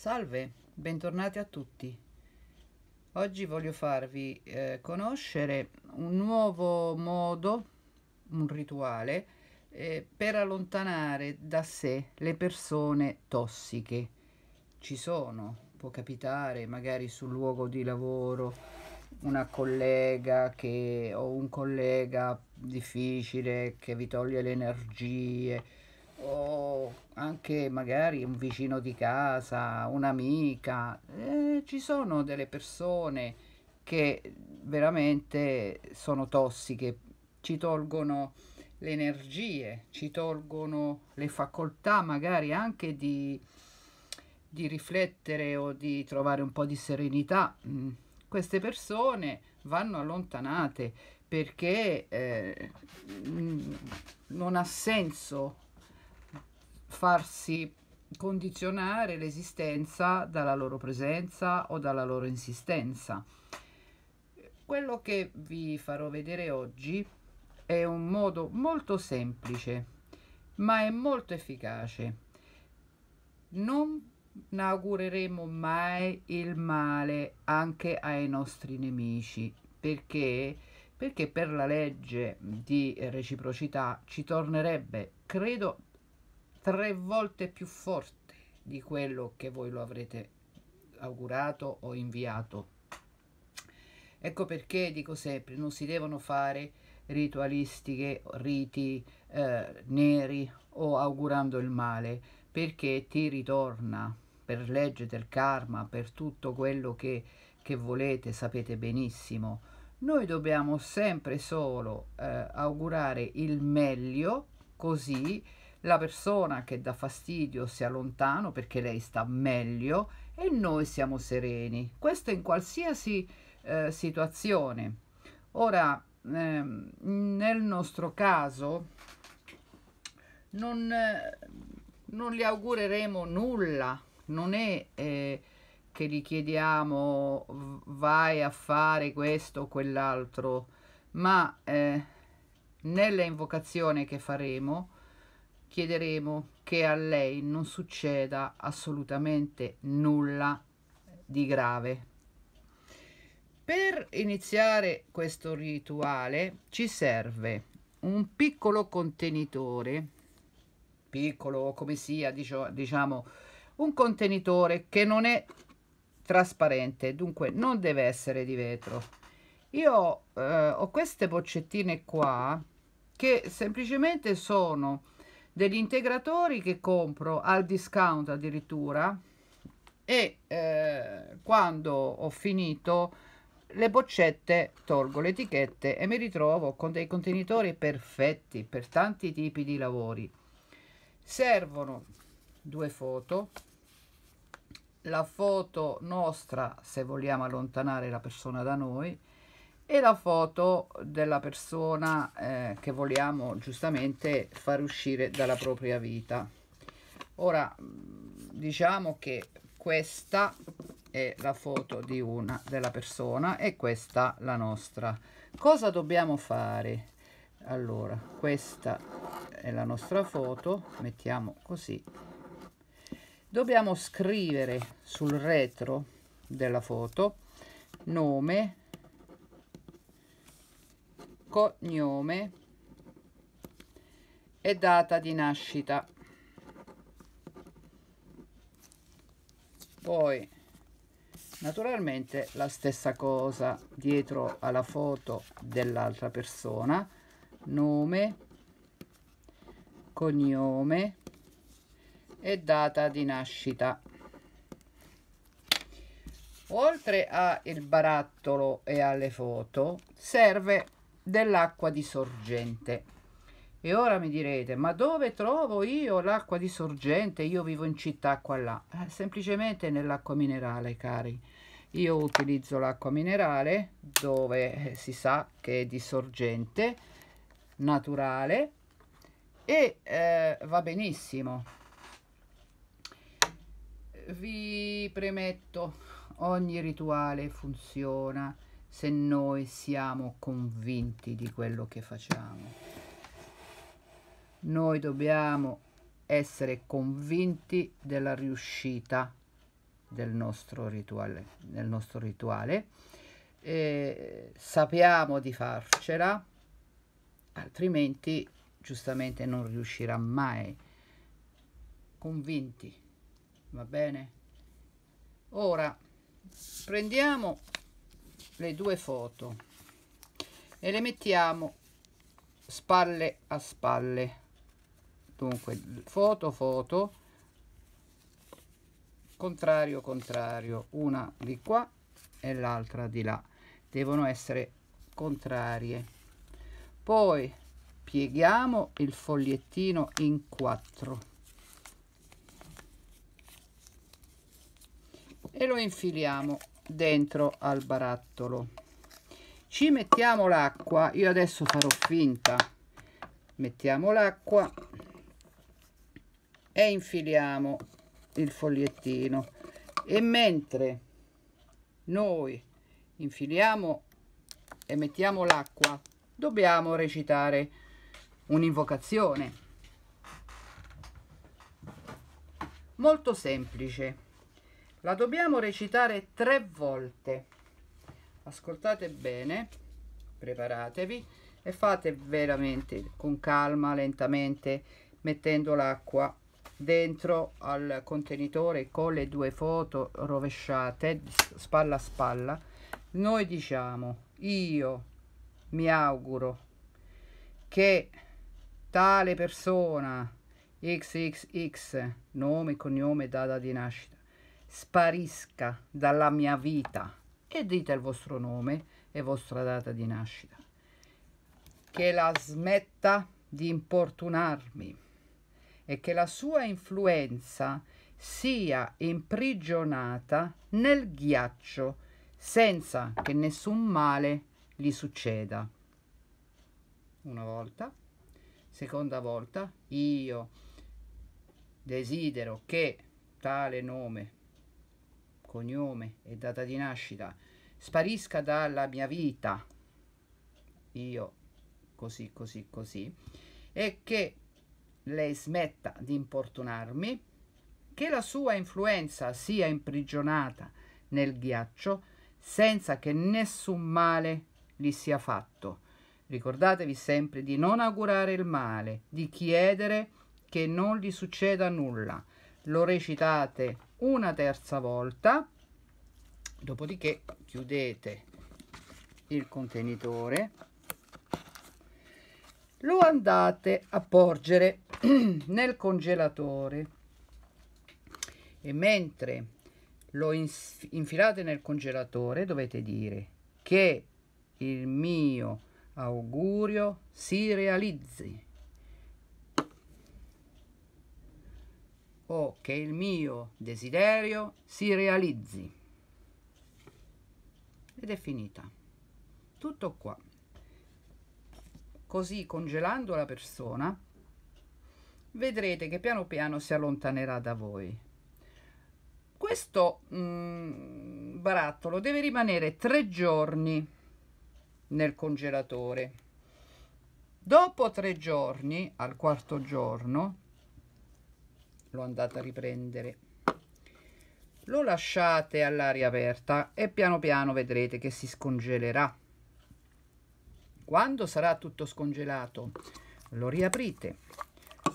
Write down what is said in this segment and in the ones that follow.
Salve, bentornati a tutti. Oggi voglio farvi eh, conoscere un nuovo modo, un rituale, eh, per allontanare da sé le persone tossiche. Ci sono, può capitare magari sul luogo di lavoro, una collega che, o un collega difficile che vi toglie le energie, o anche magari un vicino di casa, un'amica. Eh, ci sono delle persone che veramente sono tossiche, ci tolgono le energie, ci tolgono le facoltà magari anche di, di riflettere o di trovare un po' di serenità. Mm. Queste persone vanno allontanate perché eh, mm, non ha senso farsi condizionare l'esistenza dalla loro presenza o dalla loro insistenza. Quello che vi farò vedere oggi è un modo molto semplice ma è molto efficace. Non augureremo mai il male anche ai nostri nemici perché perché per la legge di reciprocità ci tornerebbe credo tre volte più forte di quello che voi lo avrete augurato o inviato. Ecco perché dico sempre, non si devono fare ritualistiche, riti eh, neri o augurando il male, perché ti ritorna per legge del karma, per tutto quello che, che volete, sapete benissimo. Noi dobbiamo sempre solo eh, augurare il meglio, così la persona che dà fastidio sia lontano perché lei sta meglio e noi siamo sereni. Questo in qualsiasi eh, situazione. Ora, ehm, nel nostro caso, non, eh, non le augureremo nulla, non è eh, che gli chiediamo vai a fare questo o quell'altro, ma eh, nella invocazione che faremo, chiederemo che a lei non succeda assolutamente nulla di grave. Per iniziare questo rituale ci serve un piccolo contenitore, piccolo o come sia, diciamo, un contenitore che non è trasparente, dunque non deve essere di vetro. Io eh, ho queste boccettine qua che semplicemente sono degli integratori che compro al discount addirittura e eh, quando ho finito le boccette tolgo le etichette e mi ritrovo con dei contenitori perfetti per tanti tipi di lavori servono due foto la foto nostra se vogliamo allontanare la persona da noi e la foto della persona eh, che vogliamo giustamente far uscire dalla propria vita. Ora mm, diciamo che questa è la foto di una della persona e questa la nostra. Cosa dobbiamo fare? Allora, questa è la nostra foto, mettiamo così. Dobbiamo scrivere sul retro della foto nome cognome e data di nascita. Poi naturalmente la stessa cosa dietro alla foto dell'altra persona, nome, cognome e data di nascita. Oltre al barattolo e alle foto serve dell'acqua di sorgente. E ora mi direte, ma dove trovo io l'acqua di sorgente? Io vivo in città qua là. Eh, semplicemente nell'acqua minerale, cari. Io utilizzo l'acqua minerale dove eh, si sa che è di sorgente naturale e eh, va benissimo. Vi premetto, ogni rituale funziona se noi siamo convinti di quello che facciamo. Noi dobbiamo essere convinti della riuscita del nostro rituale, del nostro rituale. E sappiamo di farcela, altrimenti giustamente non riuscirà mai. Convinti, va bene? Ora prendiamo le due foto e le mettiamo spalle a spalle dunque foto foto contrario contrario una di qua e l'altra di là devono essere contrarie poi pieghiamo il fogliettino in quattro e lo infiliamo dentro al barattolo ci mettiamo l'acqua io adesso farò finta mettiamo l'acqua e infiliamo il fogliettino e mentre noi infiliamo e mettiamo l'acqua dobbiamo recitare un'invocazione molto semplice la dobbiamo recitare tre volte ascoltate bene preparatevi e fate veramente con calma lentamente mettendo l'acqua dentro al contenitore con le due foto rovesciate spalla a spalla noi diciamo io mi auguro che tale persona xxx nome cognome data di nascita sparisca dalla mia vita e dite il vostro nome e vostra data di nascita. Che la smetta di importunarmi e che la sua influenza sia imprigionata nel ghiaccio senza che nessun male gli succeda. Una volta, seconda volta, io desidero che tale nome cognome e data di nascita sparisca dalla mia vita io così così così e che lei smetta di importunarmi che la sua influenza sia imprigionata nel ghiaccio senza che nessun male gli sia fatto ricordatevi sempre di non augurare il male di chiedere che non gli succeda nulla lo recitate una terza volta dopodiché chiudete il contenitore lo andate a porgere nel congelatore e mentre lo infilate nel congelatore dovete dire che il mio augurio si realizzi o che il mio desiderio si realizzi. Ed è finita. Tutto qua. Così congelando la persona vedrete che piano piano si allontanerà da voi. Questo mh, mm, barattolo deve rimanere tre giorni nel congelatore. Dopo tre giorni, al quarto giorno, l'ho andata a riprendere lo lasciate all'aria aperta e piano piano vedrete che si scongelerà quando sarà tutto scongelato lo riaprite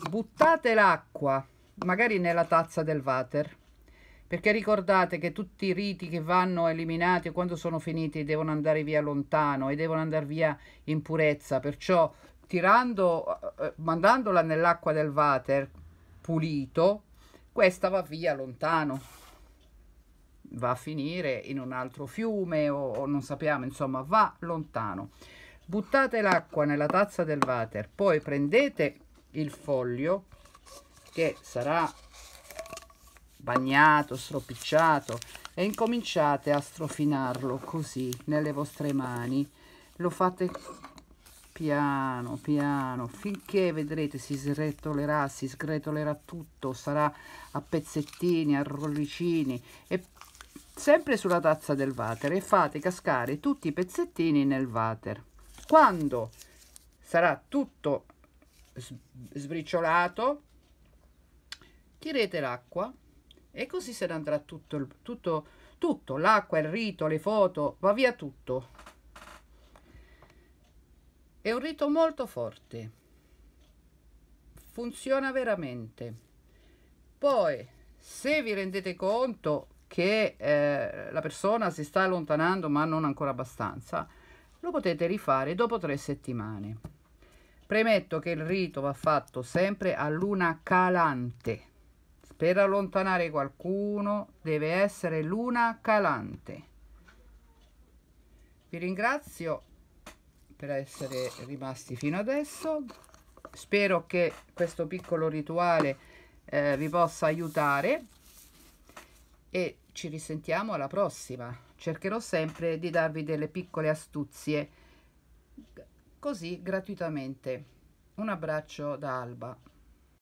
buttate l'acqua magari nella tazza del water perché ricordate che tutti i riti che vanno eliminati quando sono finiti devono andare via lontano e devono andare via in purezza perciò tirando eh, eh, mandandola nell'acqua del water pulito, questa va via lontano, va a finire in un altro fiume o, o non sappiamo, insomma va lontano. Buttate l'acqua nella tazza del water, poi prendete il foglio che sarà bagnato, stropicciato e incominciate a strofinarlo così nelle vostre mani. Lo fate piano piano finché vedrete si sgretolerà si sgretolerà tutto sarà a pezzettini a rollicini e sempre sulla tazza del water e fate cascare tutti i pezzettini nel water quando sarà tutto sbriciolato tirate l'acqua e così se ne andrà tutto tutto tutto l'acqua il rito le foto va via tutto è un rito molto forte, funziona veramente. Poi, se vi rendete conto che eh, la persona si sta allontanando ma non ancora abbastanza, lo potete rifare dopo tre settimane. Premetto che il rito va fatto sempre a luna calante. Per allontanare qualcuno deve essere luna calante. Vi ringrazio per essere rimasti fino adesso spero che questo piccolo rituale eh, vi possa aiutare e ci risentiamo alla prossima cercherò sempre di darvi delle piccole astuzie così gratuitamente un abbraccio da Alba